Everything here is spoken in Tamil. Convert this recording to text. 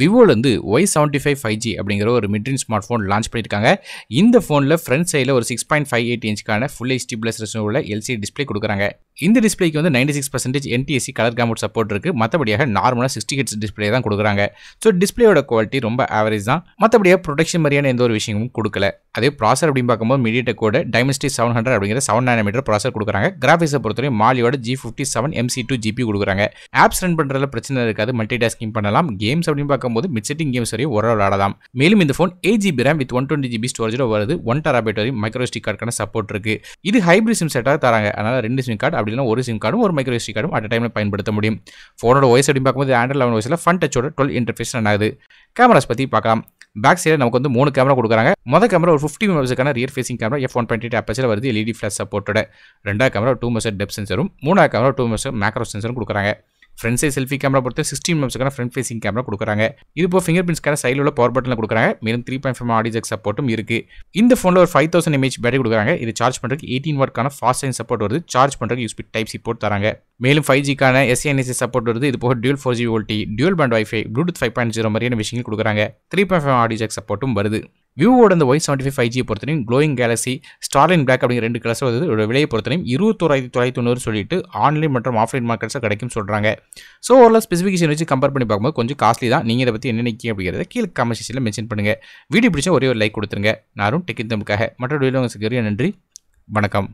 விவோலேருந்து Y seventy five five G அப்படிங்கிற ஒரு மிட்ரின் ஸ்மார்ட் ஃபோன் லான்ச் பண்ணியிருக்காங்க இந்த ஃபோனில் ஃப்ரண்ட் சைடில் ஒரு சிக்ஸ் பாயிண்ட் ஃபைவ் எயிட் இன்ச்சுக்கான ஃபுல் ஹெச்டி பிளஸ் உள்ள எல்சி டிஸ்பிளே கொடுக்குறாங்க இந்த டிஸ்பிளேக்கு வந்து ninety six percentage NTSC colour gamut support இருக்குது மற்றபடியாக நார்மலாக சிக்ஸ்டி ஹெட்ஸ் டிஸ்பிளே தான் கொடுக்குறாங்க ஸோ டிஸ்பிளேயோட குவாலிட்டி ரொம்ப ஆவரேஜ் தான் மற்றபடியாக ப்ரொடெக்ஷன் மாதிரியான எந்த ஒரு விஷயமும் கொடுக்கல அதே ப்ராசர் அப்படின்னு பார்க்கும்போது மீடியட்ட கூட டைமஸ்டி செவன் ஹண்ட்ரட் அப்படிங்கிற செவன் நைன் மீட்டர் ப்ராசர் கொடுக்குறாங்க கிராஃபிக்ஸை பொறுத்தவரை மாலியோட G fifty seven MC two GB கொடுக்குறாங்க ஆப்ஸ் ரன் பண்ணுறதுல பிரச்சனை இருக்காது மல்டி டாஸ்கிங் பண்ணலாம் கேம்ஸ் அப்படின்னு பார்க்கும்போது பார்க்கும்போது மிட் செட்டிங் கேம்ஸ் வரையும் ஒரு விளாடலாம் மேலும் இந்த phone eight GB RAM with one twenty GB ஸ்டோரேஜோட வருது ஒன் டராபைட் வரையும் மைக்ரோ ஸ்டி கார்டுக்கான சப்போர்ட் இருக்கு இது ஹைபிரிட் சிம் செட்டாக தராங்க அதனால ரெண்டு சிம் கார்டு அப்படி ஒரு சிம் கார்டும் ஒரு மைக்ரோ எஸ்டி கார்டும் அட் டைமில் பயன்படுத்த முடியும் ஃபோனோட வயசு அப்படின்னு பார்க்கும்போது ஆண்ட்ராய்ட் லெவன் ஒய்ஸில் ஃபன் டச்சோட டுவெல் இன்டர்ஃபேஸ் ஆகுது கேமராஸ் பற்றி பார்க்கலாம் பேக் சைடில் நமக்கு வந்து மூணு கேமரா கொடுக்குறாங்க மொதல் கேமரா ஒரு ஃபிஃப்டி மெம்பர்ஸுக்கான rear facing camera F one twenty அப்பச்சில் வருது எல்இடி ஃபிளாஷ் சப்போர்ட்டோட ரெண்டாவது கேமரா டூ மெசர் டெப் சென்சரும் மூணாவது கேமரா டூ மெசர் மேக்ரோ சென்சரும் கொடுக்குறாங்க ஃப்ரண்ட் சைஸ் செல்ஃபி கேமரா பொறுத்து சிக்ஸ்டீன் மெம்ஸுக்கான ஃப்ரண்ட் ஃபேசிங் கேமரா கொடுக்குறாங்க இது இப்போ ஃபிங்கர் பிரிண்ட்ஸ்க்கான சைடில் உள்ள பவர் பட்டனில் கொடுக்குறாங்க மேலும் த்ரீ பாயிண்ட் ஃபைவ் ஆடிஜெக் சப்போர்ட்டும் இருக்குது இந்த ஃபோனில் ஒரு ஃபைவ் தௌசண்ட் எம்ஏஹெச் பேட்டரி கொடுக்குறாங்க இது சார்ஜ் பண்ணுறதுக்கு எயிட்டீன் ஒர்க்கான ஃபாஸ்ட் சைன் சப்போர்ட் வருது சார்ஜ் பண்ணுறதுக்கு யூஸ்பி டைப் சப்போர்ட் தராங்க மேலும் ஃபைவ் ஜிக்கான எஸ்என்எஸ்சி சப்போர்ட் வருது இது போக dual four G VoLTE dual band wifi Bluetooth five point zero மாதிரியான விஷயங்கள் கொடுக்குறாங்க த்ரீ பாயிண்ட் ஃபைவ் ஆடிஜெக் சப்போர்ட்டும் வருது வியூவோட இந்த Y seventy five five G பொறுத்தவரையும் க்ளோயிங் கேலக்சி ஸ்டார்லின் பிளாக் அப்படிங்கிற ரெண்டு கிளாஸ் வந்து விலையை பொறுத்தவரையும் இருபத்தோராயிரத்தி தொள்ளாயிரத்தி தொண்ணூறு சொல்லிட்டு ஆன்லைன் மற்றும் ஆஃப்லைன் மார்க்கெட்ஸாக கிடைக்கும் சொல்கிறாங்க ஸோ ஓரளவு ஸ்பெசிஃபிகேஷன் வச்சு கம்பேர் பண்ணி பார்க்கும்போது கொஞ்சம் காஸ்ட்லி தான் நீங்கள் இதை பற்றி என்ன நினைக்கிங்க அப்படிங்கிறத கீழே கமெண்ட் செக்ஷனில் மென்ஷன் பண்ணுங்கள் வீடியோ பிடிச்சா ஒரே ஒரு லைக் கொடுத்துருங்க நானும் டெக்கின் தம்புக்காக மற்ற வீடியோ நன்றி வணக்கம்